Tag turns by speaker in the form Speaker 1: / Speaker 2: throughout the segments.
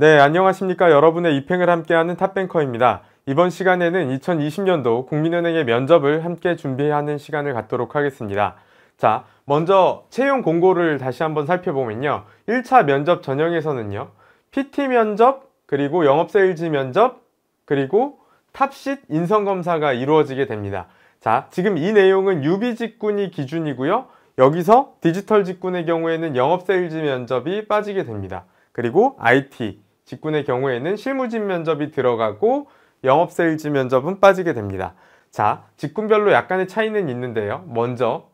Speaker 1: 네,
Speaker 2: 안녕하십니까. 여러분의 입행을 함께하는 탑뱅커입니다. 이번 시간에는 2020년도 국민은행의 면접을 함께 준비하는 시간을 갖도록 하겠습니다. 자, 먼저 채용 공고를 다시 한번 살펴보면요. 1차 면접 전형에서는요. PT 면접, 그리고 영업세일즈 면접, 그리고 탑 s 인성검사가 이루어지게 됩니다. 자, 지금 이 내용은 유비 직군이 기준이고요. 여기서 디지털 직군의 경우에는 영업세일즈 면접이 빠지게 됩니다. 그리고 IT, 직군의 경우에는 실무진 면접이 들어가고 영업세일즈 면접은 빠지게 됩니다. 자, 직군별로 약간의 차이는 있는데요. 먼저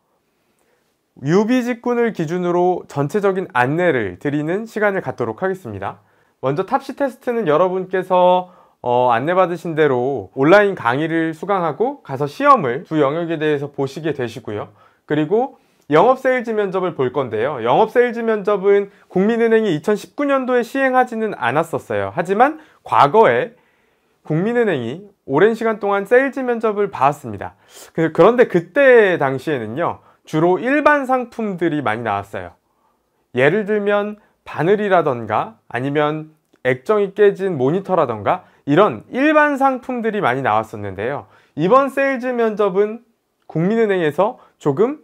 Speaker 2: 유비 직군을 기준으로 전체적인 안내를 드리는 시간을 갖도록 하겠습니다. 먼저 탑시 테스트는 여러분께서 어, 안내받으신 대로 온라인 강의를 수강하고 가서 시험을 두 영역에 대해서 보시게 되시고요. 그리고 영업 세일즈 면접을 볼 건데요. 영업 세일즈 면접은 국민은행이 2019년도에 시행하지는 않았었어요. 하지만 과거에 국민은행이 오랜 시간 동안 세일즈 면접을 봐왔습니다. 그, 그런데 그때 당시에는요. 주로 일반 상품들이 많이 나왔어요. 예를 들면 바늘이라던가 아니면 액정이 깨진 모니터라던가 이런 일반 상품들이 많이 나왔었는데요. 이번 세일즈 면접은 국민은행에서 조금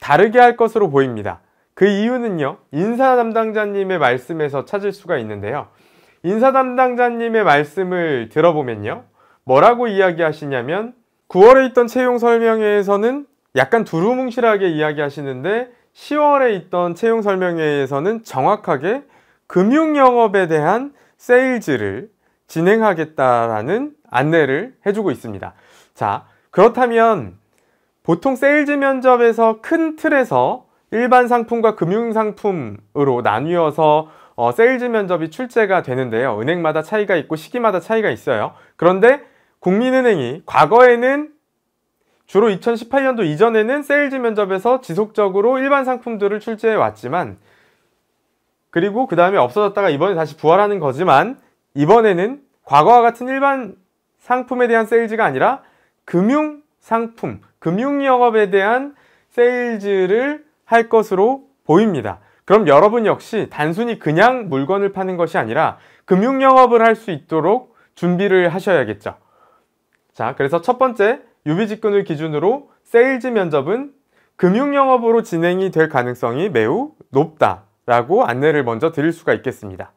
Speaker 2: 다르게 할 것으로 보입니다. 그 이유는요, 인사 담당자님의 말씀에서 찾을 수가 있는데요. 인사 담당자님의 말씀을 들어보면요. 뭐라고 이야기하시냐면 9월에 있던 채용 설명회에서는 약간 두루뭉실하게 이야기하시는데 10월에 있던 채용 설명회에서는 정확하게 금융 영업에 대한 세일즈를 진행하겠다라는 안내를 해주고 있습니다. 자, 그렇다면 보통 세일즈 면접에서 큰 틀에서 일반 상품과 금융 상품으로 나뉘어서 어, 세일즈 면접이 출제가 되는데요. 은행마다 차이가 있고 시기마다 차이가 있어요. 그런데 국민은행이 과거에는 주로 2018년도 이전에는 세일즈 면접에서 지속적으로 일반 상품들을 출제해 왔지만 그리고 그 다음에 없어졌다가 이번에 다시 부활하는 거지만 이번에는 과거와 같은 일반 상품에 대한 세일즈가 아니라 금융 상품, 금융 영업에 대한 세일즈를 할 것으로 보입니다. 그럼 여러분 역시 단순히 그냥 물건을 파는 것이 아니라 금융 영업을 할 수 있도록 준비를 하셔야겠죠. 자, 그래서 첫 번째 유비직군을 기준으로 세일즈 면접은 금융 영업으로 진행이 될 가능성이 매우 높다라고 안내를 먼저 드릴 수가 있겠습니다.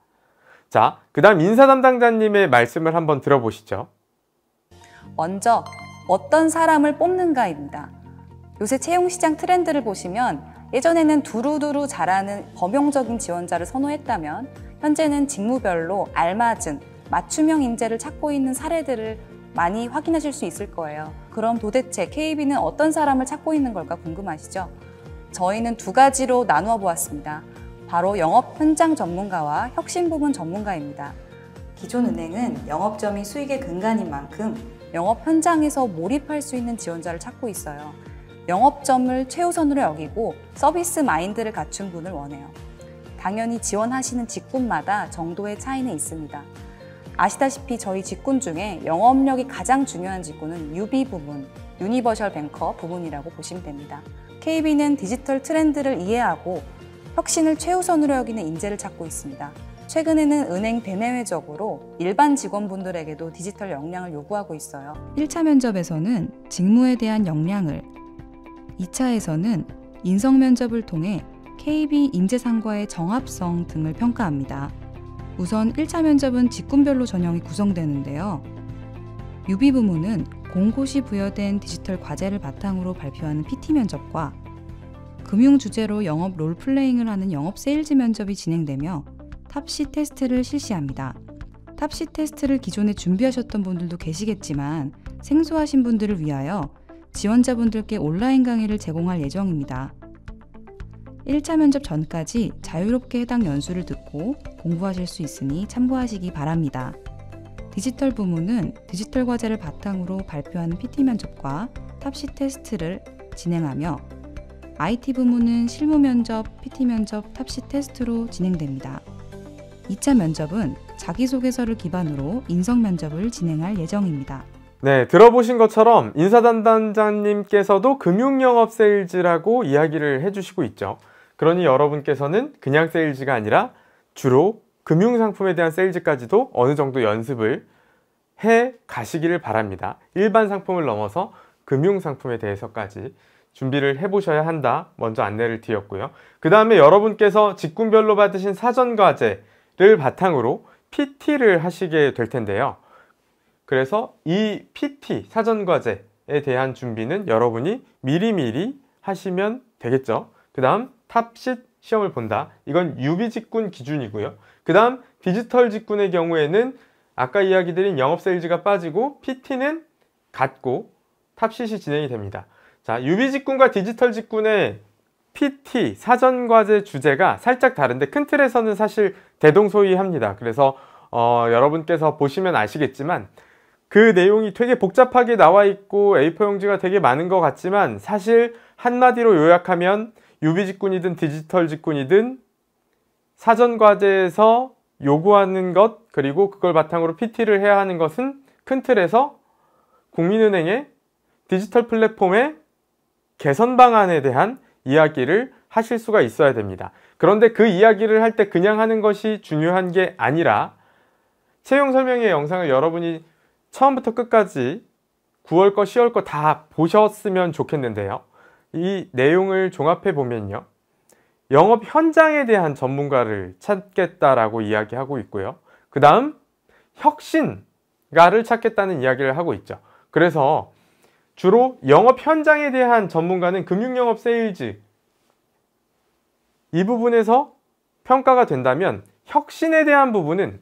Speaker 2: 자, 그 다음 인사 담당자님의 말씀을 한번 들어보시죠.
Speaker 1: 먼저 어떤 사람을 뽑는가입니다. 요새 채용시장 트렌드를 보시면 예전에는 두루두루 자라는 범용적인 지원자를 선호했다면 현재는 직무별로 알맞은 맞춤형 인재를 찾고 있는 사례들을 많이 확인하실 수 있을 거예요. 그럼 도대체 KB는 어떤 사람을 찾고 있는 걸까 궁금하시죠? 저희는 두 가지로 나누어 보았습니다. 바로 영업 현장 전문가와 혁신 부문 전문가입니다. 기존 은행은 영업점이 수익의 근간인 만큼 영업 현장에서 몰입할 수 있는 지원자를 찾고 있어요. 영업점을 최우선으로 여기고 서비스 마인드를 갖춘 분을 원해요. 당연히 지원하시는 직군마다 정도의 차이는 있습니다. 아시다시피 저희 직군 중에 영업력이 가장 중요한 직군은 UB 부문, 유니버셜 뱅커 부문이라고 보시면 됩니다. KB는 디지털 트렌드를 이해하고 혁신을 최우선으로 여기는 인재를 찾고 있습니다. 최근에는 은행 대내외적으로 일반 직원분들에게도 디지털 역량을 요구하고 있어요. 1차 면접에서는 직무에 대한 역량을, 2차에서는 인성 면접을 통해 KB 인재상과의 정합성 등을 평가합니다. 우선 1차 면접은 직군별로 전형이 구성되는데요. 유비 부문은 공고시 부여된 디지털 과제를 바탕으로 발표하는 PT 면접과 금융 주제로 영업 롤플레잉을 하는 영업 세일즈 면접이 진행되며 탑시 테스트를 실시합니다. 탑시 테스트를 기존에 준비하셨던 분들도 계시겠지만 생소하신 분들을 위하여 지원자분들께 온라인 강의를 제공할 예정입니다. 1차 면접 전까지 자유롭게 해당 연수를 듣고 공부하실 수 있으니 참고하시기 바랍니다. 디지털 부문은 디지털 과제를 바탕으로 발표하는 PT 면접과 탑시 테스트를 진행하며 IT 부문은 실무 면접, PT 면접, 탑시 테스트로 진행됩니다. 2차 면접은 자기소개서를 기반으로 인성 면접을 진행할 예정입니다.
Speaker 2: 네, 들어보신 것처럼 인사담당자님께서도 금융영업 세일즈라고 이야기를 해주시고 있죠. 그러니 여러분께서는 그냥 세일즈가 아니라 주로 금융상품에 대한 세일즈까지도 어느 정도 연습을 해 가시기를 바랍니다. 일반 상품을 넘어서 금융상품에 대해서까지 준비를 해보셔야 한다 먼저 안내를 드렸고요. 그 다음에 여러분께서 직군별로 받으신 사전과제 를 바탕으로 PT를 하시게 될 텐데요. 그래서 이 PT 사전과제에 대한 준비는 여러분이 미리미리 하시면 되겠죠. 그 다음 탑시 시험을 본다. 이건 유비직군 기준이고요. 그 다음 디지털 직군의 경우에는 아까 이야기 드린 영업세일즈가 빠지고 PT는 같고 탑시시 진행이 됩니다. 자, 유비직군과 디지털 직군의 PT 사전 과제 주제가 살짝 다른데 큰 틀에서는 사실 대동소이합니다. 그래서 어, 여러분께서 보시면 아시겠지만 그 내용이 되게 복잡하게 나와 있고 A4 용지가 되게 많은 것 같지만 사실 한마디로 요약하면 유비 직군이든 디지털 직군이든 사전 과제에서 요구하는 것 그리고 그걸 바탕으로 PT를 해야 하는 것은 큰 틀에서 국민은행의 디지털 플랫폼의 개선 방안에 대한 이야기를 하실 수가 있어야 됩니다. 그런데 그 이야기를 할 때 그냥 하는 것이 중요한 게 아니라 채용 설명회 영상을 여러분이 처음부터 끝까지 9월 거, 10월 거 다 보셨으면 좋겠는데요. 이 내용을 종합해 보면요. 영업 현장에 대한 전문가를 찾겠다라고 이야기하고 있고요. 그 다음 혁신가를 찾겠다는 이야기를 하고 있죠. 그래서 주로 영업 현장에 대한 전문가는 금융영업 세일즈 이 부분에서 평가가 된다면 혁신에 대한 부분은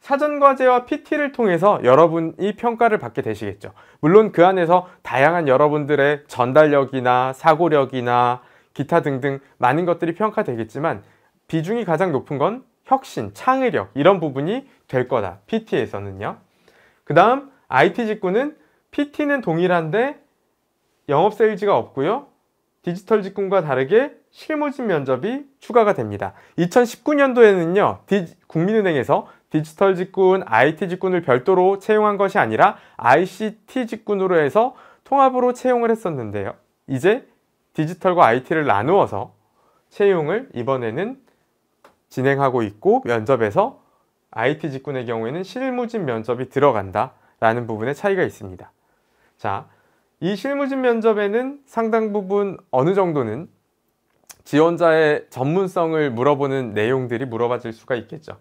Speaker 2: 사전과제와 PT를 통해서 여러분이 평가를 받게 되시겠죠. 물론 그 안에서 다양한 여러분들의 전달력이나 사고력이나 기타 등등 많은 것들이 평가되겠지만 비중이 가장 높은 건 혁신, 창의력 이런 부분이 될 거다. PT에서는요. 그 다음 IT 직구는 PT는 동일한데 영업 세일즈가 없고요. 디지털 직군과 다르게 실무진 면접이 추가가 됩니다. 2019년도에는요. 디지, 국민은행에서 디지털 직군, IT 직군을 별도로 채용한 것이 아니라 ICT 직군으로 해서 통합으로 채용을 했었는데요. 이제 디지털과 IT를 나누어서 채용을 이번에는 진행하고 있고 면접에서 IT 직군의 경우에는 실무진 면접이 들어간다라는 부분의 차이가 있습니다. 자, 이 실무진 면접에는 상당 부분 어느 정도는 지원자의 전문성을 물어보는 내용들이 물어봐질 수가 있겠죠.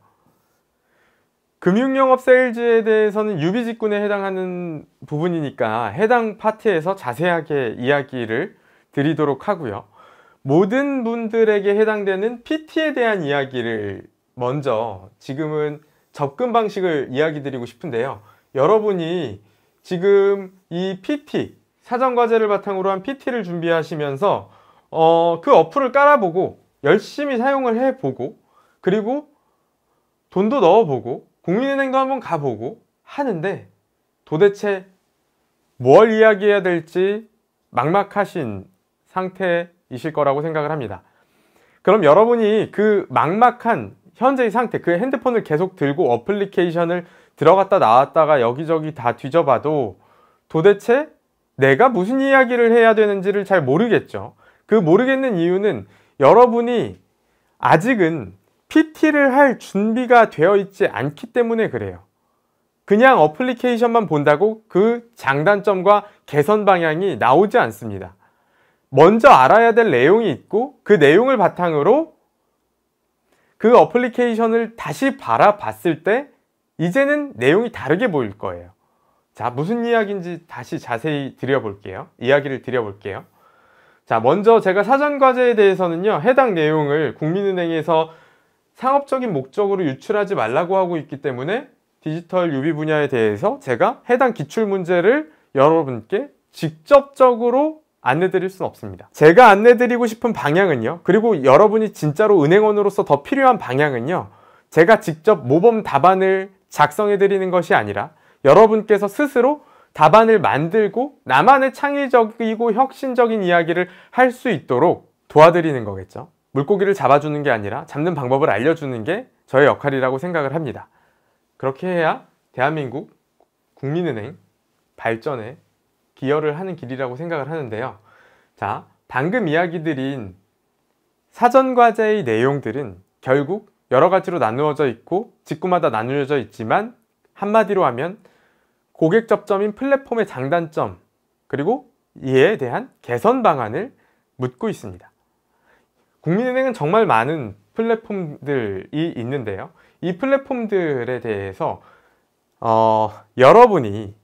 Speaker 2: 금융영업 세일즈에 대해서는 유비직군에 해당하는 부분이니까 해당 파트에서 자세하게 이야기를 드리도록 하고요. 모든 분들에게 해당되는 PT에 대한 이야기를 먼저 지금은 접근 방식을 이야기 드리고 싶은데요. 여러분이 지금 이 PT, 사전과제를 바탕으로 한 PT를 준비하시면서 어, 그 어플을 깔아보고 열심히 사용을 해보고 그리고 돈도 넣어보고 국민은행도 한번 가보고 하는데 도대체 뭘 이야기해야 될지 막막하신 상태이실 거라고 생각을 합니다. 그럼 여러분이 그 막막한 현재의 상태, 그 핸드폰을 계속 들고 어플리케이션을 들어갔다 나왔다가 여기저기 다 뒤져봐도 도대체 내가 무슨 이야기를 해야 되는지를 잘 모르겠죠. 그 모르겠는 이유는 여러분이 아직은 PT를 할 준비가 되어 있지 않기 때문에 그래요. 그냥 어플리케이션만 본다고 그 장단점과 개선 방향이 나오지 않습니다. 먼저 알아야 될 내용이 있고 그 내용을 바탕으로 그 어플리케이션을 다시 바라봤을 때 이제는 내용이 다르게 보일 거예요. 자, 무슨 이야기인지 다시 자세히 드려볼게요. 이야기를 드려볼게요. 자, 먼저 제가 사전과제에 대해서는요, 해당 내용을 국민은행에서 상업적인 목적으로 유출하지 말라고 하고 있기 때문에 디지털 유비 분야에 대해서 제가 해당 기출문제를 여러분께 직접적으로 안내드릴 수는 없습니다. 제가 안내드리고 싶은 방향은요, 그리고 여러분이 진짜로 은행원으로서 더 필요한 방향은요, 제가 직접 모범 답안을 작성해 드리는 것이 아니라 여러분께서 스스로 답안을 만들고 나만의 창의적이고 혁신적인 이야기를 할 수 있도록 도와드리는 거겠죠. 물고기를 잡아주는 게 아니라 잡는 방법을 알려주는 게 저의 역할이라고 생각을 합니다. 그렇게 해야 대한민국 국민은행 발전에 기여를 하는 길이라고 생각을 하는데요. 자, 방금 이야기 드린 사전과제의 내용들은 결국 여러 가지로 나누어져 있고 직구마다 나누어져 있지만 한마디로 하면 고객 접점인 플랫폼의 장단점 그리고 이에 대한 개선 방안을 묻고 있습니다. 국민은행은 정말 많은 플랫폼들이 있는데요. 이 플랫폼들에 대해서 어, 여러분이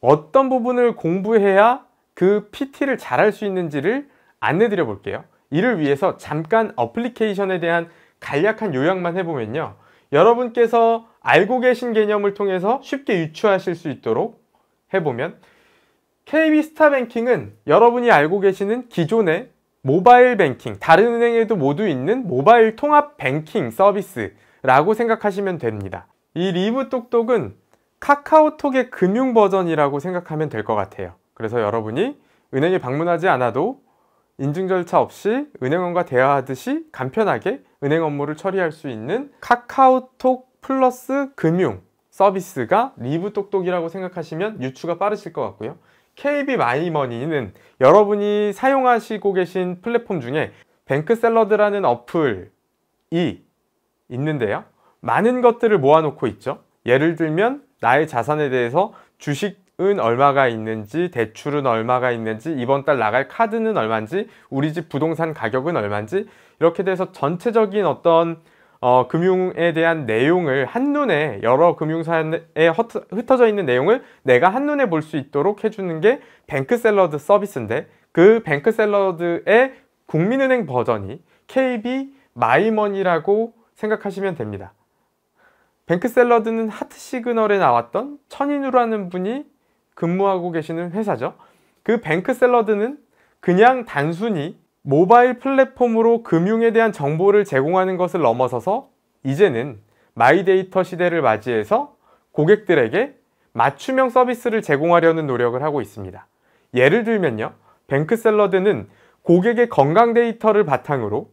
Speaker 2: 어떤 부분을 공부해야 그 PT를 잘할 수 있는지를 안내 드려 볼게요. 이를 위해서 잠깐 어플리케이션에 대한 간략한 요약만 해보면요. 여러분께서 알고 계신 개념을 통해서 쉽게 유추하실 수 있도록 해보면 KB 스타뱅킹은 여러분이 알고 계시는 기존의 모바일 뱅킹, 다른 은행에도 모두 있는 모바일 통합 뱅킹 서비스라고 생각하시면 됩니다. 이 리브 똑똑은 카카오톡의 금융 버전이라고 생각하면 될 것 같아요. 그래서 여러분이 은행에 방문하지 않아도 인증 절차 없이 은행원과 대화하듯이 간편하게 은행 업무를 처리할 수 있는 카카오톡 플러스 금융 서비스가 리브 톡톡이라고 생각하시면 유추가 빠르실 것 같고요. KB 마이머니는 여러분이 사용하시고 계신 플랫폼 중에 뱅크샐러드라는 어플이 있는데요. 많은 것들을 모아놓고 있죠. 예를 들면 나의 자산에 대해서 주식 은 얼마가 있는지 대출은 얼마가 있는지 이번 달 나갈 카드는 얼마인지 우리 집 부동산 가격은 얼마인지 이렇게 돼서 전체적인 어떤 어, 금융에 대한 내용을 한눈에 여러 금융사에 흩어져 있는 내용을 내가 한눈에 볼 수 있도록 해주는 게 뱅크샐러드 서비스인데 그 뱅크샐러드의 국민은행 버전이 KB 마이먼이라고 생각하시면 됩니다. 뱅크샐러드는 하트 시그널에 나왔던 천인우라는 분이 근무하고 계시는 회사죠. 그 뱅크샐러드는 그냥 단순히 모바일 플랫폼으로 금융에 대한 정보를 제공하는 것을 넘어서서 이제는 마이데이터 시대를 맞이해서 고객들에게 맞춤형 서비스를 제공하려는 노력을 하고 있습니다. 예를 들면요. 뱅크샐러드는 고객의 건강 데이터를 바탕으로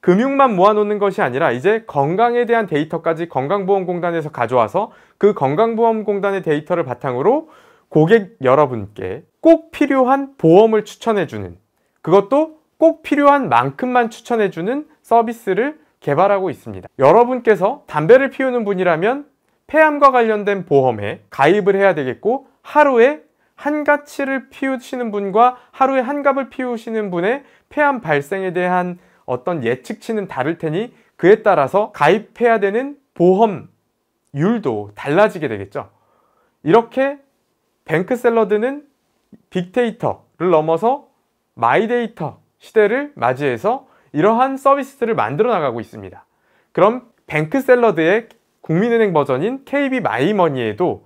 Speaker 2: 금융만 모아놓는 것이 아니라 이제 건강에 대한 데이터까지 건강보험공단에서 가져와서 그 건강보험공단의 데이터를 바탕으로 고객 여러분께 꼭 필요한 보험을 추천해주는 그것도 꼭 필요한 만큼만 추천해주는 서비스를 개발하고 있습니다. 여러분께서 담배를 피우는 분이라면 폐암과 관련된 보험에 가입을 해야 되겠고 하루에 한 가치를 피우시는 분과 하루에 한 갑을 피우시는 분의 폐암 발생에 대한 어떤 예측치는 다를 테니 그에 따라서 가입해야 되는 보험율도 달라지게 되겠죠. 이렇게 뱅크 샐러드는 빅데이터를 넘어서 마이데이터 시대를 맞이해서 이러한 서비스들을 만들어 나가고 있습니다. 그럼 뱅크 샐러드의 국민은행 버전인 KB 마이머니에도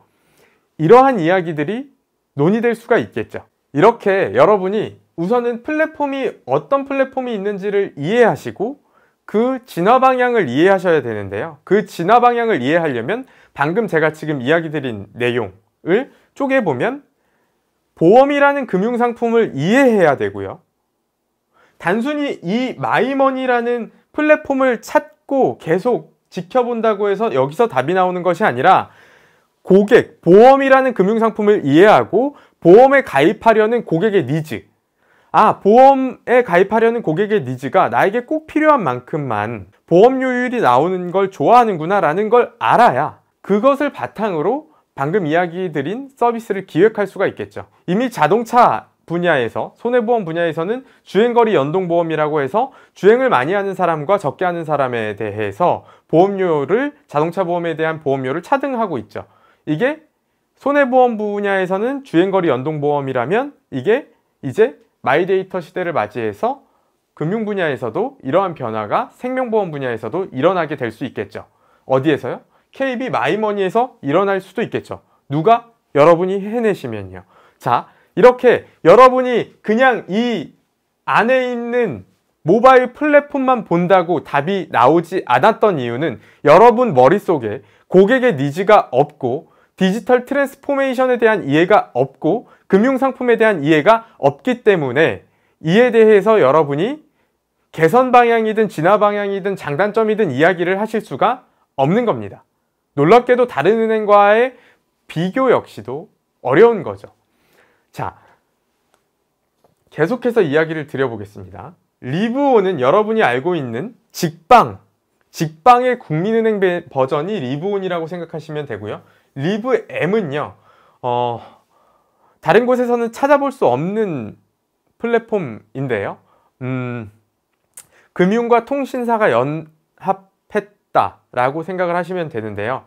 Speaker 2: 이러한 이야기들이 논의될 수가 있겠죠. 이렇게 여러분이 우선은 플랫폼이 어떤 플랫폼이 있는지를 이해하시고 그 진화 방향을 이해하셔야 되는데요. 그 진화 방향을 이해하려면 방금 제가 지금 이야기 드린 내용을 쪽에 보면 보험이라는 금융상품을 이해해야 되고요. 단순히 이 마이머니라는 플랫폼을 찾고 계속 지켜본다고 해서 여기서 답이 나오는 것이 아니라 고객, 보험이라는 금융상품을 이해하고 보험에 가입하려는 고객의 니즈 아, 보험에 가입하려는 고객의 니즈가 나에게 꼭 필요한 만큼만 보험료율이 나오는 걸 좋아하는구나 라는 걸 알아야 그것을 바탕으로 방금 이야기 드린 서비스를 기획할 수가 있겠죠. 이미 자동차 분야에서 손해보험 분야에서는 주행거리 연동보험이라고 해서 주행을 많이 하는 사람과 적게 하는 사람에 대해서 보험료를 자동차 보험에 대한 보험료를 차등하고 있죠. 이게 손해보험 분야에서는 주행거리 연동보험이라면 이게 이제 마이데이터 시대를 맞이해서 금융 분야에서도 이러한 변화가 생명보험 분야에서도 일어나게 될 수 있겠죠. 어디에서요? KB 마이머니에서 일어날 수도 있겠죠. 누가? 여러분이 해내시면요. 자, 이렇게 여러분이 그냥 이 안에 있는 모바일 플랫폼만 본다고 답이 나오지 않았던 이유는 여러분 머릿속에 고객의 니즈가 없고 디지털 트랜스포메이션에 대한 이해가 없고 금융상품에 대한 이해가 없기 때문에 이에 대해서 여러분이 개선 방향이든 진화 방향이든 장단점이든 이야기를 하실 수가 없는 겁니다. 놀랍게도 다른 은행과의 비교 역시도 어려운 거죠. 자, 계속해서 이야기를 드려보겠습니다. 리브온은 여러분이 알고 있는 직방, 직방의 국민은행 버전이 리브온이라고 생각하시면 되고요. 리브엠은요 어, 다른 곳에서는 찾아볼 수 없는 플랫폼인데요. 음, 금융과 통신사가 연합 라고 생각을 하시면 되는데요.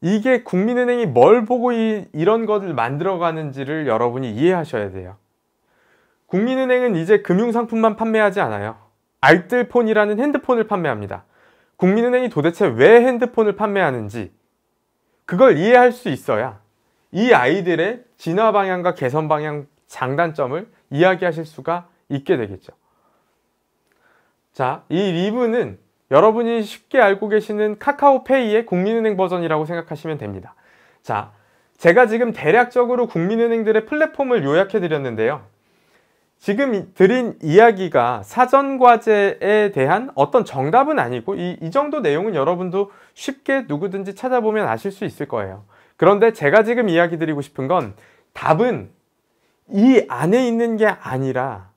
Speaker 2: 이게 국민은행이 뭘 보고 이, 이런 것을 만들어가는지를 여러분이 이해하셔야 돼요. 국민은행은 이제 금융상품만 판매하지 않아요. 알뜰폰이라는 핸드폰을 판매합니다. 국민은행이 도대체 왜 핸드폰을 판매하는지 그걸 이해할 수 있어야 이 아이들의 진화 방향과 개선 방향 장단점을 이야기하실 수가 있게 되겠죠. 자, 이 리뷰는 여러분이 쉽게 알고 계시는 카카오페이의 국민은행 버전이라고 생각하시면 됩니다. 자, 제가 지금 대략적으로 국민은행들의 플랫폼을 요약해 드렸는데요. 지금 드린 이야기가 사전과제에 대한 어떤 정답은 아니고 이, 이 정도 내용은 여러분도 쉽게 누구든지 찾아보면 아실 수 있을 거예요. 그런데 제가 지금 이야기 드리고 싶은 건 답은 이 안에 있는 게 아니라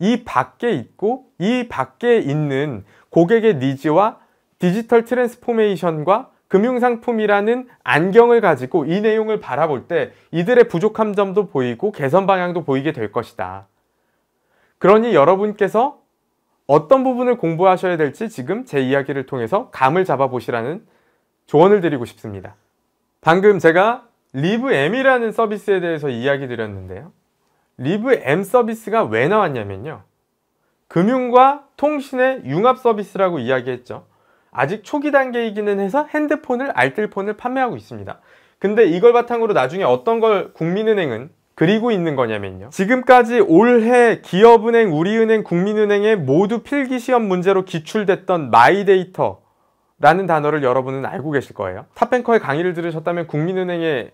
Speaker 2: 이 밖에 있고 이 밖에 있는 고객의 니즈와 디지털 트랜스포메이션과 금융상품이라는 안경을 가지고 이 내용을 바라볼 때 이들의 부족함 점도 보이고 개선 방향도 보이게 될 것이다. 그러니 여러분께서 어떤 부분을 공부하셔야 될지 지금 제 이야기를 통해서 감을 잡아보시라는 조언을 드리고 싶습니다. 방금 제가 리브M이라는 서비스에 대해서 이야기 드렸는데요. 리브 M 서비스가 왜 나왔냐면요. 금융과 통신의 융합 서비스라고 이야기했죠. 아직 초기 단계이기는 해서 핸드폰을 알뜰폰을 판매하고 있습니다. 근데 이걸 바탕으로 나중에 어떤 걸 국민은행은 그리고 있는 거냐면요. 지금까지 올해 기업은행, 우리은행, 국민은행에 모두 필기시험 문제로 기출됐던 마이데이터라는 단어를 여러분은 알고 계실 거예요. 탑뱅커의 강의를 들으셨다면 국민은행의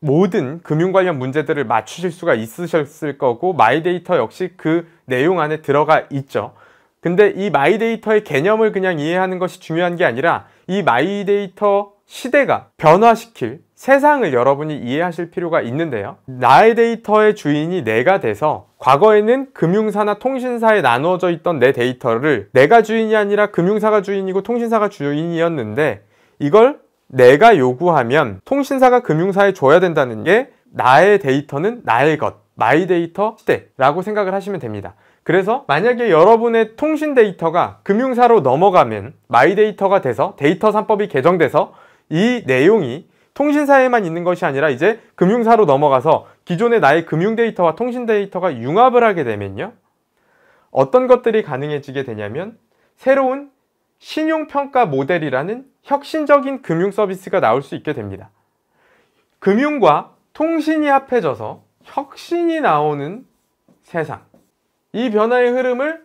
Speaker 2: 모든 금융 관련 문제들을 맞추실 수가 있으셨을 거고 마이데이터 역시 그 내용 안에 들어가 있죠. 근데 이 마이데이터의 개념을 그냥 이해하는 것이 중요한 게 아니라 이 마이데이터 시대가 변화시킬 세상을 여러분이 이해하실 필요가 있는데요. 나의 데이터의 주인이 내가 돼서 과거에는 금융사나 통신사에 나누어져 있던 내 데이터를 내가 주인이 아니라 금융사가 주인이고 통신사가 주인이었는데 이걸 내가 요구하면 통신사가 금융사에 줘야 된다는 게 나의 데이터는 나의 것, 마이 데이터 시대라고 생각을 하시면 됩니다. 그래서 만약에 여러분의 통신 데이터가 금융사로 넘어가면 마이 데이터가 돼서 데이터 3법이 개정돼서 이 내용이 통신사에만 있는 것이 아니라 이제 금융사로 넘어가서 기존의 나의 금융 데이터와 통신 데이터가 융합을 하게 되면요. 어떤 것들이 가능해지게 되냐면 새로운 신용평가 모델이라는 혁신적인 금융 서비스가 나올 수 있게 됩니다. 금융과 통신이 합해져서 혁신이 나오는 세상. 이 변화의 흐름을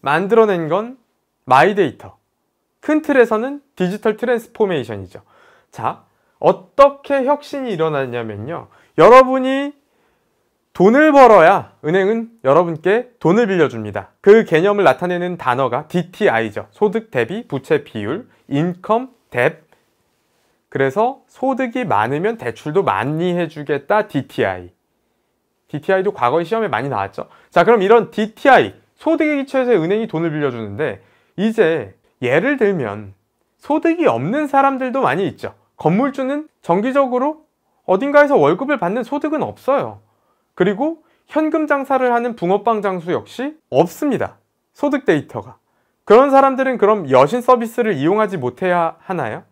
Speaker 2: 만들어낸 건 마이데이터. 큰 틀에서는 디지털 트랜스포메이션이죠. 자, 어떻게 혁신이 일어났냐면요. 여러분이 돈을 벌어야 은행은 여러분께 돈을 빌려줍니다. 그 개념을 나타내는 단어가 DTI죠. 소득 대비 부채 비율. 인컴 뎁 그래서 소득이 많으면 대출도 많이 해주겠다 DTI DTI도 과거의 시험에 많이 나왔죠 자 그럼 이런 DTI 소득에 기초해서 은행이 돈을 빌려주는데 이제 예를 들면 소득이 없는 사람들도 많이 있죠 건물주는 정기적으로 어딘가에서 월급을 받는 소득은 없어요 그리고 현금 장사를 하는 붕어빵 장수 역시 없습니다 소득 데이터가 그런 사람들은 그럼 여신 서비스를 이용하지 못해야 하나요?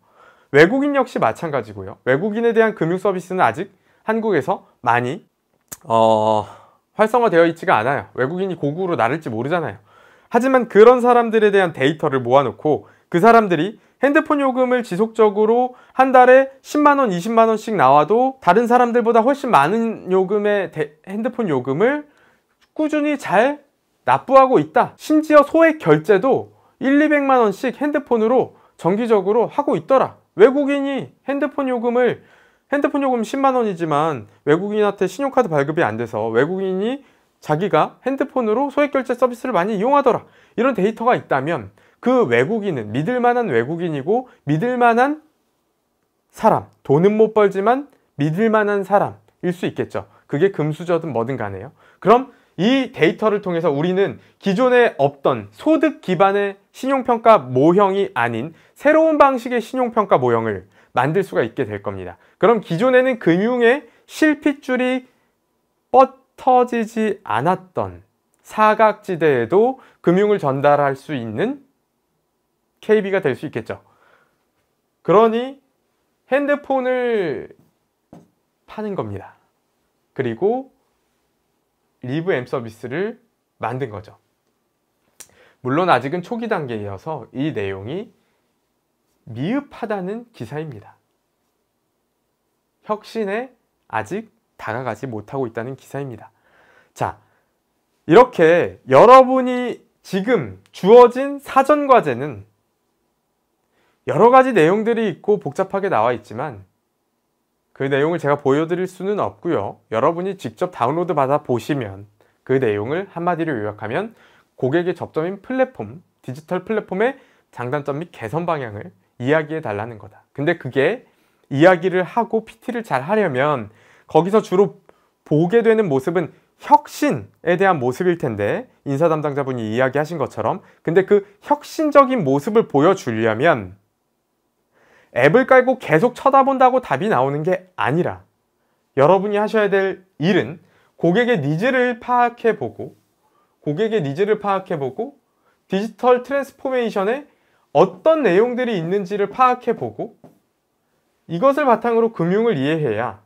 Speaker 2: 외국인 역시 마찬가지고요. 외국인에 대한 금융 서비스는 아직 한국에서 많이 어... 활성화되어 있지가 않아요. 외국인이 고구로 나를지 모르잖아요. 하지만 그런 사람들에 대한 데이터를 모아놓고 그 사람들이 핸드폰 요금을 지속적으로 한 달에 10만원, 20만원씩 나와도 다른 사람들보다 훨씬 많은 요금의 핸드폰 요금을 꾸준히 잘 납부하고 있다 심지어 소액 결제도 1, 200만 원씩 핸드폰으로 정기적으로 하고 있더라 외국인이 핸드폰 요금을 핸드폰 요금 10만 원이지만 외국인한테 신용카드 발급이 안 돼서 외국인이 자기가 핸드폰으로 소액 결제 서비스를 많이 이용하더라 이런 데이터가 있다면 그 외국인은 믿을 만한 외국인이고 믿을 만한 사람 돈은 못 벌지만 믿을 만한 사람일 수 있겠죠 그게 금수저든 뭐든 간에요 그럼 이 데이터를 통해서 우리는 기존에 없던 소득 기반의 신용평가 모형이 아닌 새로운 방식의 신용평가 모형을 만들 수가 있게 될 겁니다. 그럼 기존에는 금융의 실핏줄이 뻗터지지 않았던 사각지대에도 금융을 전달할 수 있는 KB가 될 수 있겠죠. 그러니 핸드폰을 파는 겁니다. 그리고 리브앰 서비스를 만든 거죠. 물론 아직은 초기 단계이어서 이 내용이 미흡하다는 기사입니다. 혁신에 아직 다가가지 못하고 있다는 기사입니다. 자, 이렇게 여러분이 지금 주어진 사전 과제는 여러 가지 내용들이 있고 복잡하게 나와 있지만 그 내용을 제가 보여드릴 수는 없고요. 여러분이 직접 다운로드 받아 보시면 그 내용을 한마디로 요약하면 고객의 접점인 플랫폼, 디지털 플랫폼의 장단점 및 개선 방향을 이야기해 달라는 거다. 근데 그게 이야기를 하고 PT를 잘 하려면 거기서 주로 보게 되는 모습은 혁신에 대한 모습일 텐데 인사 담당자분이 이야기하신 것처럼 근데 그 혁신적인 모습을 보여주려면 앱을 깔고 계속 쳐다본다고 답이 나오는 게 아니라 여러분이 하셔야 될 일은 고객의 니즈를 파악해보고 고객의 니즈를 파악해보고 디지털 트랜스포메이션에 어떤 내용들이 있는지를 파악해보고 이것을 바탕으로 금융을 이해해야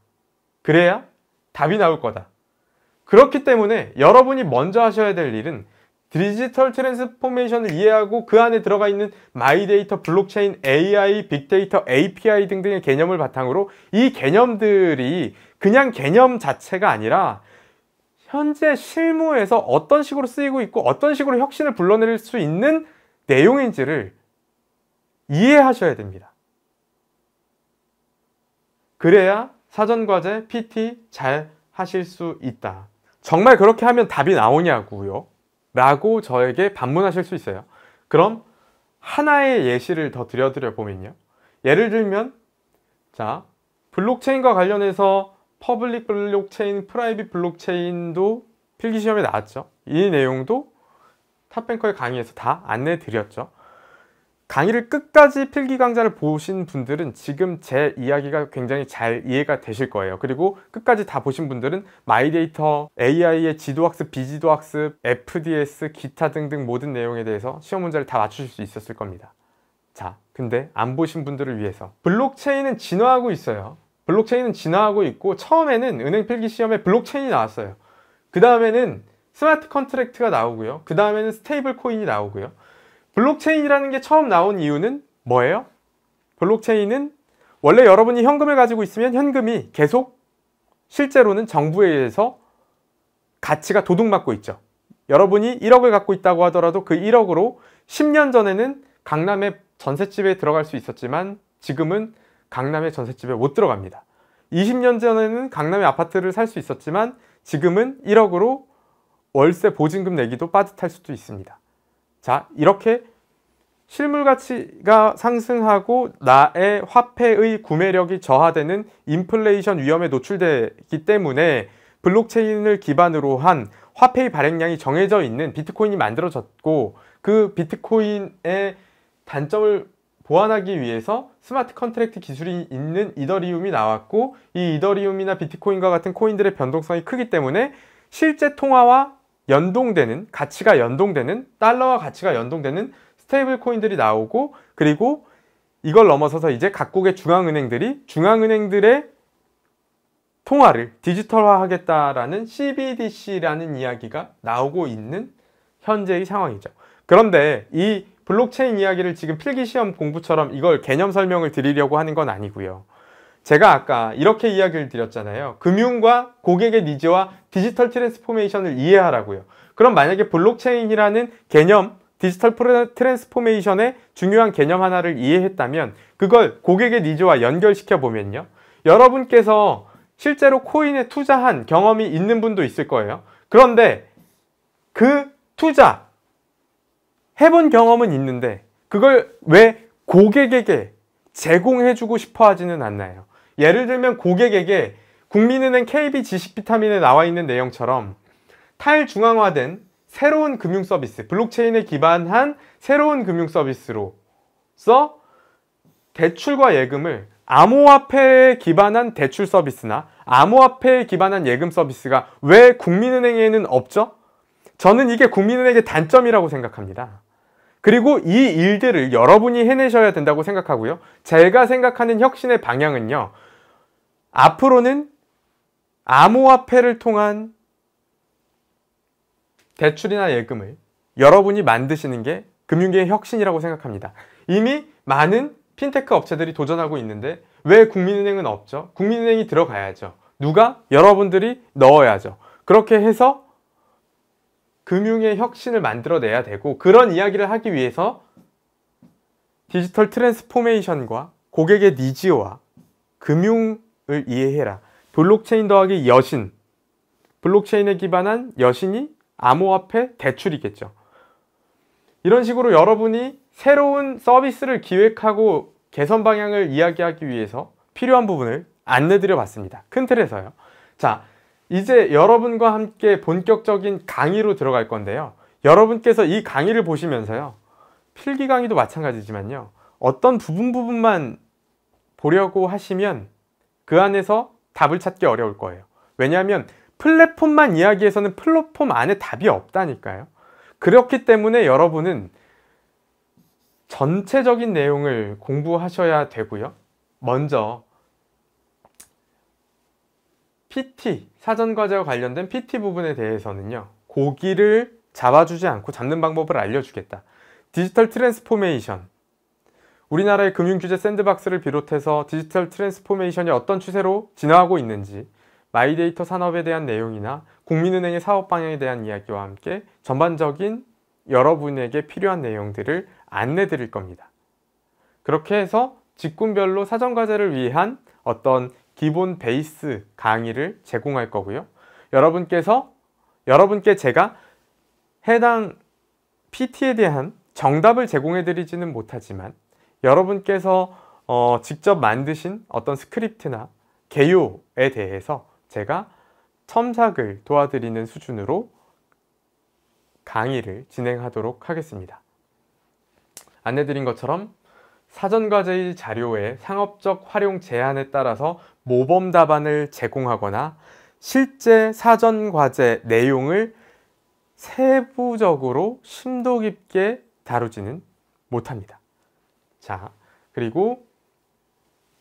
Speaker 2: 그래야 답이 나올 거다. 그렇기 때문에 여러분이 먼저 하셔야 될 일은 디지털 트랜스포메이션을 이해하고 그 안에 들어가 있는 마이데이터, 블록체인, AI, 빅데이터, API 등등의 개념을 바탕으로 이 개념들이 그냥 개념 자체가 아니라 현재 실무에서 어떤 식으로 쓰이고 있고 어떤 식으로 혁신을 불러낼 수 있는 내용인지를 이해하셔야 됩니다. 그래야 사전과제, PT 잘 하실 수 있다. 정말 그렇게 하면 답이 나오냐고요. 라고 저에게 반문하실 수 있어요. 그럼 하나의 예시를 더드려드려 보면요. 예를 들면 자 블록체인과 관련해서 퍼블릭 블록체인, 프라이빗 블록체인도 필기시험에 나왔죠. 이 내용도 탑뱅커의 강의에서 다 안내 드렸죠. 강의를 끝까지 필기 강좌를 보신 분들은 지금 제 이야기가 굉장히 잘 이해가 되실 거예요 그리고 끝까지 다 보신 분들은 마이데이터, AI의 지도학습, 비지도학습, FDS, 기타 등등 모든 내용에 대해서 시험 문제를 다 맞추실 수 있었을 겁니다 자 근데 안 보신 분들을 위해서 블록체인은 진화하고 있어요 블록체인은 진화하고 있고 처음에는 은행 필기 시험에 블록체인이 나왔어요 그 다음에는 스마트 컨트랙트가 나오고요 그 다음에는 스테이블 코인이 나오고요 블록체인이라는 게 처음 나온 이유는 뭐예요? 블록체인은 원래 여러분이 현금을 가지고 있으면 현금이 계속 실제로는 정부에 의해서 가치가 도둑맞고 있죠. 여러분이 1억을 갖고 있다고 하더라도 그 1억으로 10년 전에는 강남의 전셋집에 들어갈 수 있었지만 지금은 강남의 전셋집에 못 들어갑니다. 20년 전에는 강남의 아파트를 살 수 있었지만 지금은 1억으로 월세 보증금 내기도 빠듯할 수도 있습니다. 자, 이렇게 실물 가치가 상승하고 나의 화폐의 구매력이 저하되는 인플레이션 위험에 노출되기 때문에 블록체인을 기반으로 한 화폐의 발행량이 정해져 있는 비트코인이 만들어졌고 그 비트코인의 단점을 보완하기 위해서 스마트 컨트랙트 기술이 있는 이더리움이 나왔고 이 이더리움이나 비트코인과 같은 코인들의 변동성이 크기 때문에 실제 통화와 연동되는 가치가 연동되는 달러와 가치가 연동되는 스테이블 코인들이 나오고 그리고 이걸 넘어서서 이제 각국의 중앙은행들이 중앙은행들의 통화를 디지털화하겠다라는 CBDC라는 이야기가 나오고 있는 현재의 상황이죠. 그런데 이 블록체인 이야기를 지금 필기 시험 공부처럼 이걸 개념 설명을 드리려고 하는 건 아니고요. 제가 아까 이렇게 이야기를 드렸잖아요. 금융과 고객의 니즈와 디지털 트랜스포메이션을 이해하라고요. 그럼 만약에 블록체인이라는 개념, 디지털 트랜스포메이션의 중요한 개념 하나를 이해했다면 그걸 고객의 니즈와 연결시켜 보면요. 여러분께서 실제로 코인에 투자한 경험이 있는 분도 있을 거예요. 그런데 그 투자 해본 경험은 있는데 그걸 왜 고객에게 제공해주고 싶어 하지는 않나요? 예를 들면 고객에게 국민은행 KB 지식비타민에 나와 있는 내용처럼 탈중앙화된 새로운 금융 서비스, 블록체인에 기반한 새로운 금융 서비스로서 대출과 예금을 암호화폐에 기반한 대출 서비스나 암호화폐에 기반한 예금 서비스가 왜 국민은행에는 없죠? 저는 이게 국민은행의 단점이라고 생각합니다. 그리고 이 일들을 여러분이 해내셔야 된다고 생각하고요. 제가 생각하는 혁신의 방향은요. 앞으로는 암호화폐를 통한 대출이나 예금을 여러분이 만드시는 게 금융계의 혁신이라고 생각합니다. 이미 많은 핀테크 업체들이 도전하고 있는데 왜 국민은행은 없죠? 국민은행이 들어가야죠. 누가? 여러분들이 넣어야죠. 그렇게 해서 금융의 혁신을 만들어내야 되고 그런 이야기를 하기 위해서 디지털 트랜스포메이션과 고객의 니즈와 금융을 이해해라. 블록체인 더하기 여신, 블록체인에 기반한 여신이 암호화폐 대출이겠죠. 이런 식으로 여러분이 새로운 서비스를 기획하고 개선 방향을 이야기하기 위해서 필요한 부분을 안내드려 봤습니다. 큰 틀에서요. 자, 이제 여러분과 함께 본격적인 강의로 들어갈 건데요. 여러분께서 이 강의를 보시면서요. 필기 강의도 마찬가지지만요. 어떤 부분 부분만 보려고 하시면 그 안에서 답을 찾기 어려울 거예요. 왜냐하면 플랫폼만 이야기해서는 플랫폼 안에 답이 없다니까요. 그렇기 때문에 여러분은 전체적인 내용을 공부하셔야 되고요. 먼저 PT, 사전과제와 관련된 PT 부분에 대해서는요. 고기를 잡아주지 않고 잡는 방법을 알려주겠다. 디지털 트랜스포메이션, 우리나라의 금융규제 샌드박스를 비롯해서 디지털 트랜스포메이션이 어떤 추세로 진화하고 있는지 마이데이터 산업에 대한 내용이나 국민은행의 사업 방향에 대한 이야기와 함께 전반적인 여러분에게 필요한 내용들을 안내 드릴 겁니다. 그렇게 해서 직군별로 사전과제를 위한 어떤 기본 베이스 강의를 제공할 거고요. 여러분께서 여러분께 제가 해당 PT에 대한 정답을 제공해 드리지는 못하지만 여러분께서 어, 직접 만드신 어떤 스크립트나 개요에 대해서 제가 첨삭을 도와드리는 수준으로 강의를 진행하도록 하겠습니다. 안내드린 것처럼 사전과제의 자료의 상업적 활용 제한에 따라서 모범 답안을 제공하거나 실제 사전과제 내용을 세부적으로 심도 깊게 다루지는 못합니다. 자, 그리고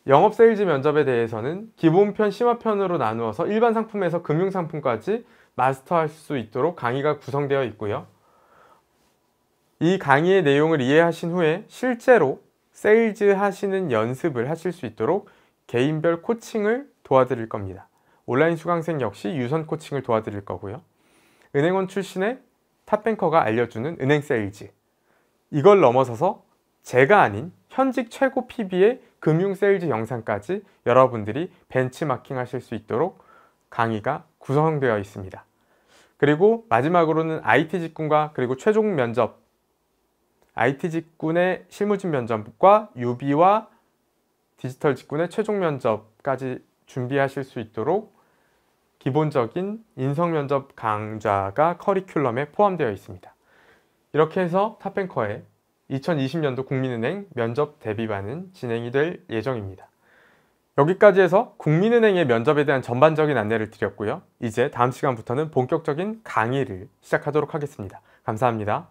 Speaker 2: 영업 세일즈 면접에 대해서는 기본편, 심화편으로 나누어서 일반 상품에서 금융 상품까지 마스터할 수 있도록 강의가 구성되어 있고요. 이 강의의 내용을 이해하신 후에 실제로 세일즈 하시는 연습을 하실 수 있도록 개인별 코칭을 도와드릴 겁니다. 온라인 수강생 역시 유선 코칭을 도와드릴 거고요. 은행원 출신의 탑뱅커가 알려주는 은행 세일즈. 이걸 넘어서서 제가 아닌 현직 최고 PB의 금융 세일즈 영상까지 여러분들이 벤치마킹 하실 수 있도록 강의가 구성되어 있습니다. 그리고 마지막으로는 IT 직군과 그리고 최종 면접 IT 직군의 실무진 면접과 UB와 디지털 직군의 최종 면접까지 준비하실 수 있도록 기본적인 인성 면접 강좌가 커리큘럼에 포함되어 있습니다. 이렇게 해서 탑뱅커의 2020년도 국민은행 면접 대비반은 진행이 될 예정입니다. 여기까지 해서 국민은행의 면접에 대한 전반적인 안내를 드렸고요. 이제 다음 시간부터는 본격적인 강의를 시작하도록 하겠습니다. 감사합니다.